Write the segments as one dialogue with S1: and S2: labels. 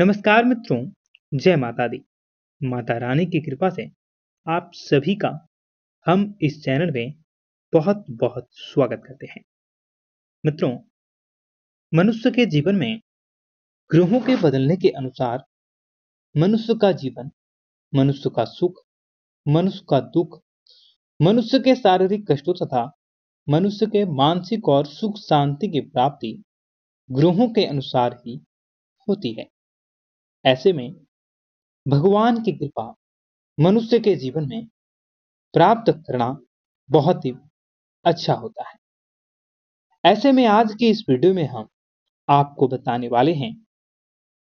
S1: नमस्कार मित्रों जय माता दी माता रानी की कृपा से आप सभी का हम इस चैनल में बहुत बहुत स्वागत करते हैं मित्रों मनुष्य के जीवन में ग्रहों के बदलने
S2: के अनुसार मनुष्य का जीवन मनुष्य का सुख मनुष्य का दुख मनुष्य के शारीरिक कष्टों तथा मनुष्य के मानसिक और सुख शांति की प्राप्ति ग्रहों के अनुसार ही होती है
S1: ऐसे में भगवान की कृपा मनुष्य के जीवन में प्राप्त करना बहुत ही अच्छा होता है ऐसे में आज की इस वीडियो में हम आपको बताने वाले हैं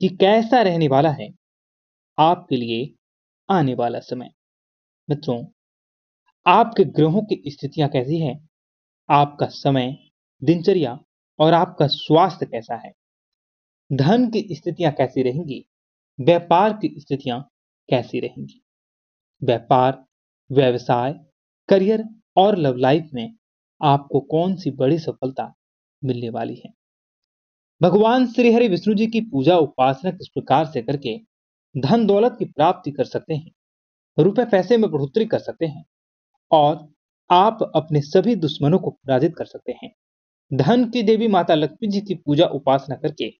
S1: कि कैसा रहने वाला है आपके लिए आने वाला समय मित्रों आपके ग्रहों की स्थितियां कैसी है आपका समय दिनचर्या और आपका स्वास्थ्य कैसा है धन की स्थितियां कैसी रहेंगी व्यापार की स्थितियां कैसी रहेंगी व्यापार
S2: व्यवसाय करियर और लव लाइफ में आपको कौन सी बड़ी सफलता मिलने वाली है भगवान श्री हरि विष्णु जी की पूजा उपासना किस प्रकार से करके धन दौलत की प्राप्ति कर सकते हैं रुपए पैसे में बढ़ोतरी कर सकते हैं और आप अपने सभी दुश्मनों को पराजित कर सकते हैं धन की देवी माता लक्ष्मी जी की पूजा उपासना करके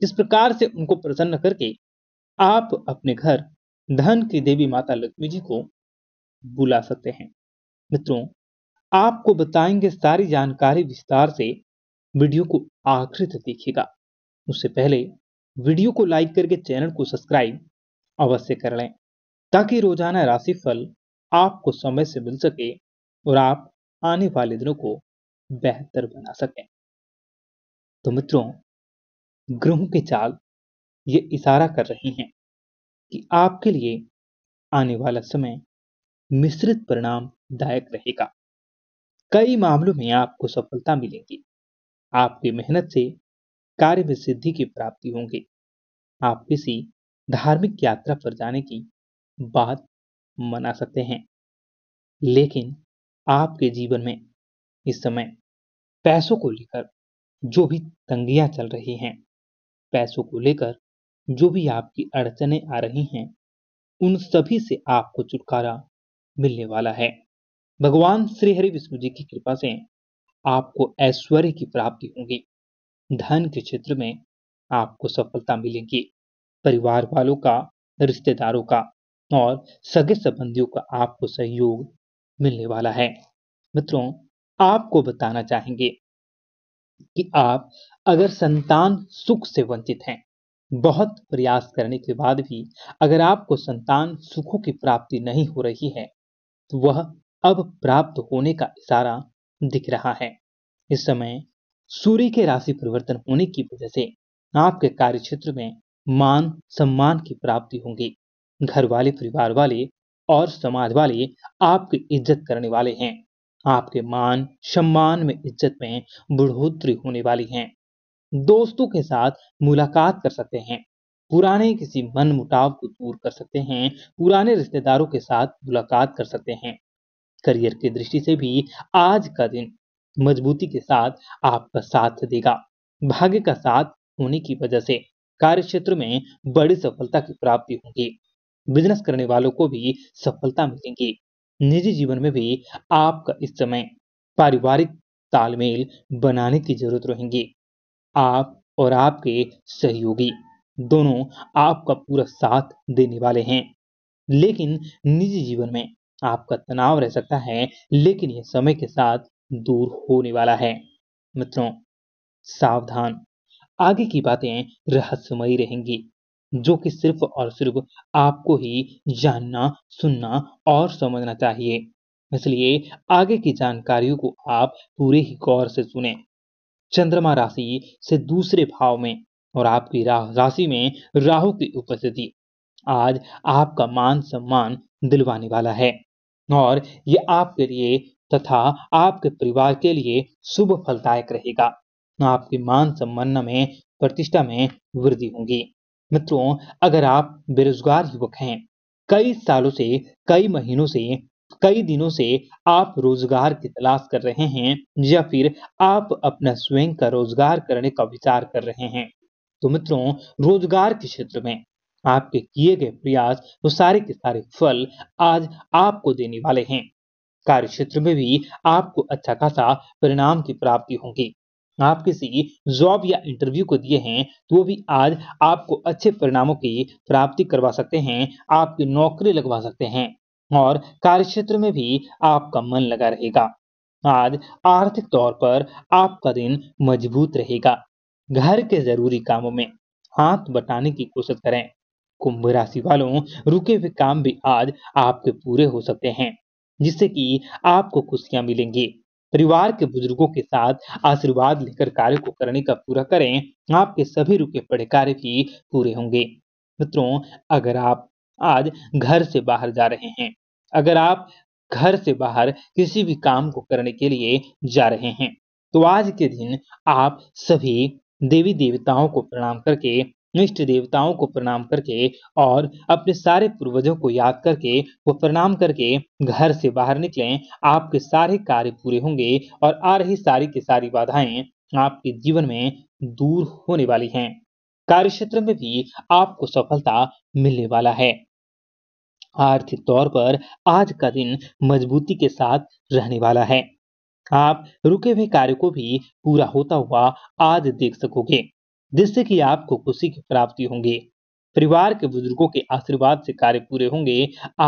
S2: किस प्रकार से उनको प्रसन्न करके आप अपने घर धन की देवी माता लक्ष्मी जी को बुला सकते हैं मित्रों आपको बताएंगे सारी जानकारी विस्तार से वीडियो को आखिर तक देखिएगा उससे पहले वीडियो को लाइक करके चैनल को सब्सक्राइब अवश्य कर लें ताकि रोजाना राशिफल आपको समय से मिल सके और आप आने वाले दिनों को बेहतर
S1: बना सकें तो मित्रों ग्रहों के चाल ये
S2: इशारा कर रही हैं कि आपके लिए आने वाला समय मिश्रित परिणाम दायक रहेगा कई मामलों में आपको सफलता
S1: मिलेगी आपकी मेहनत से कार्य में सिद्धि की प्राप्ति होंगे आप किसी धार्मिक यात्रा पर जाने की बात मना सकते हैं लेकिन आपके जीवन में इस समय पैसों
S2: को लेकर जो भी तंगियां चल रही हैं पैसों को लेकर जो भी आपकी अड़चने आ रही हैं उन सभी से आपको छुटकारा मिलने वाला है भगवान श्री हरि विष्णु जी की कृपा से आपको ऐश्वर्य की प्राप्ति होगी धन के क्षेत्र में आपको सफलता मिलेगी परिवार वालों का रिश्तेदारों का और सगे संबंधियों का आपको सहयोग मिलने वाला है मित्रों आपको बताना चाहेंगे कि आप अगर संतान सुख से वंचित हैं बहुत प्रयास करने के बाद भी अगर आपको संतान सुखों की प्राप्ति नहीं हो रही है तो वह अब प्राप्त होने का इशारा दिख रहा है इस समय सूर्य के राशि परिवर्तन होने की वजह से आपके कार्य क्षेत्र में मान सम्मान की प्राप्ति होगी घर वाले परिवार वाले और समाज वाले आपकी इज्जत करने वाले हैं आपके मान सम्मान में इज्जत में बढ़ोतरी होने वाली है दोस्तों के साथ मुलाकात कर सकते हैं पुराने किसी मन मुटाव को दूर कर सकते हैं पुराने रिश्तेदारों के साथ मुलाकात कर सकते हैं करियर की दृष्टि से भी आज का दिन मजबूती के साथ आपका साथ देगा भाग्य का साथ होने की वजह से कार्य क्षेत्र में बड़ी सफलता की प्राप्ति होगी बिजनेस करने वालों को भी सफलता मिलेगी निजी जीवन में भी आपका इस समय पारिवारिक तालमेल बनाने की जरूरत रहेगी आप और आपके सहयोगी दोनों आपका पूरा साथ देने वाले हैं लेकिन निजी जीवन में आपका तनाव रह सकता है लेकिन यह समय के साथ दूर होने वाला है मित्रों सावधान आगे की बातें रहस्यमयी रहेंगी जो कि सिर्फ और सिर्फ आपको ही जानना सुनना और समझना चाहिए इसलिए आगे की जानकारियों को आप पूरे ही गौर से सुने चंद्रमा राशि से दूसरे भाव में और आपकी राशि में राहु की उपस्थिति आज आपका मान सम्मान दिलवाने वाला है और ये आपके लिए तथा आपके परिवार के लिए शुभ फलदायक रहेगा आपके मान सम्मान में प्रतिष्ठा में वृद्धि होगी मित्रों अगर आप बेरोजगार युवक हैं कई सालों से कई महीनों से कई दिनों से आप रोजगार की तलाश कर रहे हैं या फिर आप अपना स्वयं का रोजगार करने का विचार कर रहे हैं तो मित्रों रोजगार के क्षेत्र में आपके किए गए प्रयास वो तो सारे के सारे फल आज आपको देने वाले हैं कार्य क्षेत्र में भी आपको अच्छा खासा परिणाम की प्राप्ति होगी आप किसी जॉब या इंटरव्यू को दिए हैं तो वो भी आज आपको अच्छे परिणामों की प्राप्ति करवा सकते हैं आपकी नौकरी लगवा सकते हैं और कार्य क्षेत्र में भी आपका मन लगा रहेगा आज आर्थिक तौर पर आपका दिन मजबूत रहेगा घर के जरूरी कामों में हाथ बटाने की कोशिश करें कुंभ राशि वालों रुके हुए काम भी आज आपके पूरे हो सकते हैं जिससे कि आपको खुशियां मिलेंगी परिवार के बुजुर्गों के साथ आशीर्वाद लेकर कार्य को करने का पूरा करें आपके सभी रुके पड़े कार्य भी पूरे होंगे मित्रों अगर आप आज घर से बाहर जा रहे हैं अगर आप घर से बाहर किसी भी काम को करने के लिए जा रहे हैं तो आज के दिन आप सभी देवी देवताओं को प्रणाम करके इष्ट देवताओं को प्रणाम करके और अपने सारे पूर्वजों को याद करके वो प्रणाम करके घर से बाहर निकलें आपके सारे कार्य पूरे होंगे और आ रही सारी की सारी बाधाएं आपके जीवन में दूर होने वाली हैं क्षेत्र में भी आपको सफलता मिलने वाला है आर्थिक तौर पर आज का दिन मजबूती के साथ रहने वाला है आप रुके हुए कार्य को भी पूरा होता हुआ आज देख सकोगे जिससे कि आपको खुशी की प्राप्ति होंगी परिवार के बुजुर्गों के आशीर्वाद से कार्य पूरे होंगे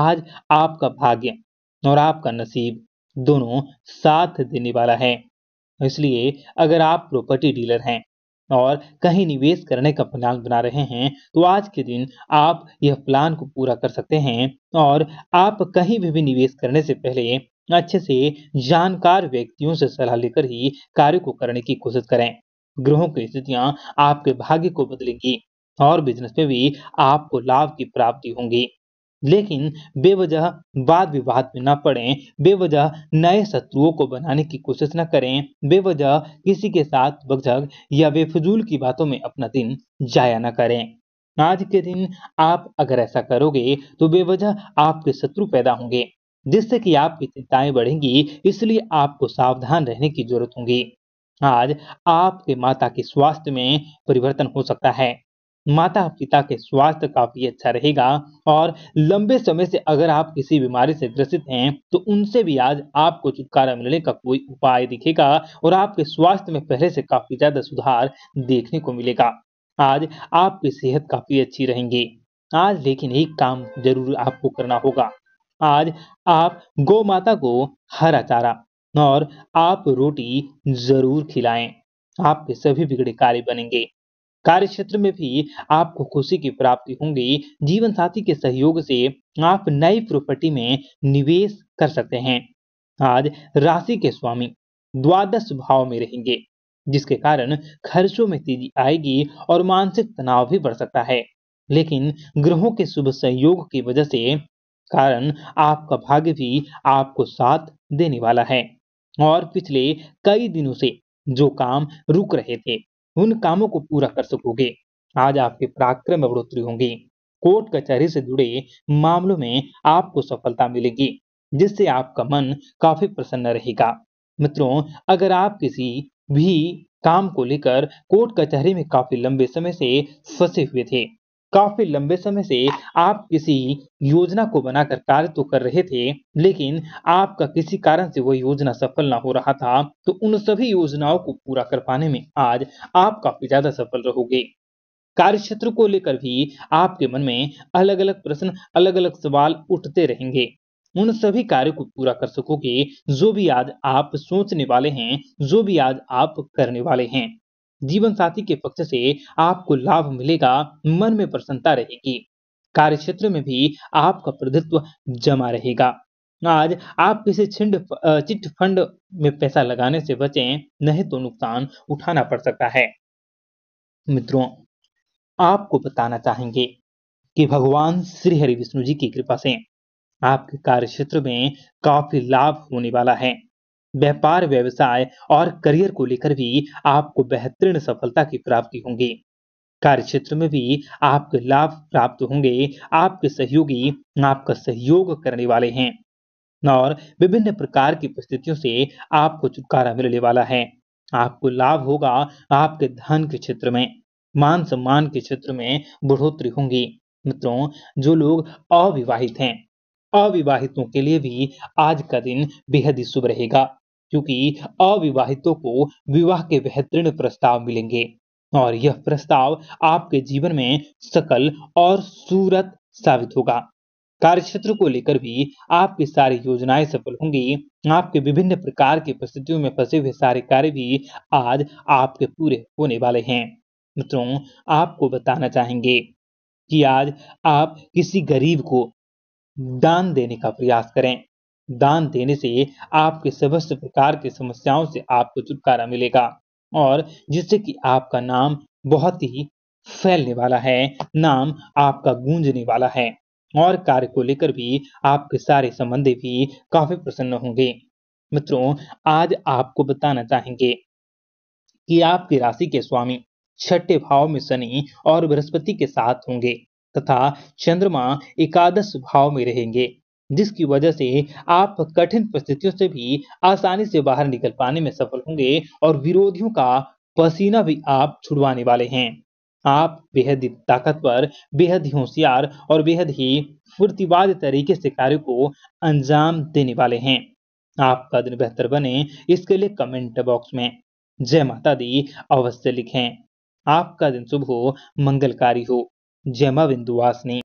S2: आज आपका भाग्य और आपका नसीब दोनों साथ देने वाला है इसलिए अगर आप प्रॉपर्टी डीलर हैं और कहीं निवेश करने का प्लान बना रहे हैं तो आज के दिन आप यह प्लान को पूरा कर सकते हैं और आप कहीं भी, भी निवेश करने से पहले अच्छे से जानकार व्यक्तियों से सलाह लेकर ही कार्य को करने की कोशिश करें ग्रहों की स्थितियां आपके भाग्य को बदलेंगी और बिजनेस में भी आपको लाभ की प्राप्ति होंगी लेकिन बेवजह वाद विवाद में ना पड़े बेवजह नए शत्रुओं को बनाने की कोशिश ना करें बेवजह किसी के साथ बगझग या बेफजूल की बातों में अपना दिन जाया ना करें आज के दिन आप अगर ऐसा करोगे तो बेवजह आपके शत्रु पैदा होंगे जिससे कि आपकी चिंताएं बढ़ेंगी इसलिए आपको सावधान रहने की जरूरत होगी आज आपके माता के स्वास्थ्य में परिवर्तन हो सकता है माता पिता के स्वास्थ्य काफी अच्छा रहेगा और लंबे समय से अगर आप किसी बीमारी से ग्रसित हैं तो उनसे भी आज आपको छुटकारा मिलने का कोई उपाय दिखेगा और आपके स्वास्थ्य में पहले से काफी ज्यादा सुधार देखने को मिलेगा आज आपकी सेहत काफी अच्छी रहेंगी आज लेकिन एक काम जरूर आपको करना होगा आज आप गौ माता को हरा चारा और आप रोटी जरूर खिलाएं आपके सभी बिगड़े कार्य बनेंगे कार्य क्षेत्र में भी आपको खुशी की प्राप्ति होंगी जीवन साथी के सहयोग से आप नई प्रॉपर्टी में निवेश कर सकते हैं आज राशि के स्वामी द्वादश भाव में रहेंगे जिसके कारण खर्चों में तेजी आएगी और मानसिक तनाव भी बढ़ सकता है लेकिन ग्रहों के शुभ संयोग की वजह से कारण आपका भाग्य भी आपको साथ देने वाला है और पिछले कई दिनों से जो काम रुक रहे थे उन कामों को पूरा कर सकोगे आज आपके पराक्रम में बढ़ोतरी होंगी कोर्ट कचहरी से जुड़े मामलों में आपको सफलता मिलेगी जिससे आपका मन काफी प्रसन्न रहेगा मित्रों अगर आप किसी भी काम को लेकर कोर्ट कचहरी में काफी लंबे समय से फंसे हुए थे काफी लंबे समय से आप किसी योजना को बनाकर कार्य तो कर रहे थे लेकिन आपका किसी कारण से वह योजना सफल ना हो रहा था तो उन सभी योजनाओं को पूरा कर पाने में आज आप काफी ज्यादा सफल रहोगे कार्य क्षेत्र को लेकर भी आपके मन में अलग अलग प्रश्न अलग अलग सवाल उठते रहेंगे उन सभी कार्य को पूरा कर सकोगे जो भी आज आप सोचने वाले हैं जो भी आज आप करने वाले हैं जीवन साथी के पक्ष से आपको लाभ मिलेगा मन में प्रसन्नता रहेगी कार्य क्षेत्र में भी आपका प्रभुत्व जमा रहेगा आज आप किसी छिंड चिट फंड में पैसा लगाने से बचें नहीं तो नुकसान उठाना पड़ सकता है मित्रों आपको बताना चाहेंगे कि भगवान श्री हरि विष्णु जी की कृपा से आपके कार्य क्षेत्र में काफी लाभ होने वाला है व्यापार व्यवसाय और करियर को लेकर भी आपको बेहतरीन सफलता की प्राप्ति होंगी कार्य क्षेत्र में भी आपके लाभ प्राप्त होंगे आपके सहयोगी आपका सहयोग करने वाले हैं और विभिन्न प्रकार की परिस्थितियों से आपको छुटकारा मिलने वाला है आपको लाभ होगा आपके धन के क्षेत्र में मान सम्मान के क्षेत्र में बढ़ोतरी होंगी मित्रों जो लोग अविवाहित हैं अविवाहितों के लिए भी आज का दिन बेहद ही शुभ रहेगा क्योंकि अविवाहितों को विवाह के बेहतरीन प्रस्ताव मिलेंगे और यह प्रस्ताव आपके जीवन में सकल और सूरत साबित होगा कार्य क्षेत्र को लेकर भी आपकी सारी योजनाएं सफल होंगी आपके विभिन्न प्रकार की परिस्थितियों में फंसे हुए सारे कार्य भी आज आपके पूरे होने वाले हैं मित्रों आपको बताना चाहेंगे कि आज आप किसी गरीब को दान देने का प्रयास करें दान देने से आपके समस्त प्रकार की समस्याओं से आपको छुटकारा मिलेगा और जिससे कि आपका नाम बहुत ही फैलने वाला है नाम आपका गूंजने वाला है और कार्य को लेकर भी आपके सारे संबंधी भी काफी प्रसन्न होंगे मित्रों आज आपको बताना चाहेंगे कि आपकी राशि के स्वामी छठे भाव में शनि और बृहस्पति के साथ होंगे तथा चंद्रमा एकादश भाव में रहेंगे जिसकी वजह से आप कठिन परिस्थितियों से भी आसानी से बाहर निकल पाने में सफल होंगे और विरोधियों का पसीना भी आप छुड़वाने वाले हैं आप बेहद ही ताकतवर बेहद ही होशियार और बेहद ही फुर्तीवाद तरीके से कार्य को अंजाम देने वाले हैं आपका दिन बेहतर बने इसके लिए कमेंट बॉक्स में जय माता दी अवश्य लिखें आपका दिन शुभ हो मंगलकारी हो जय
S1: माँ बिंदुवासनी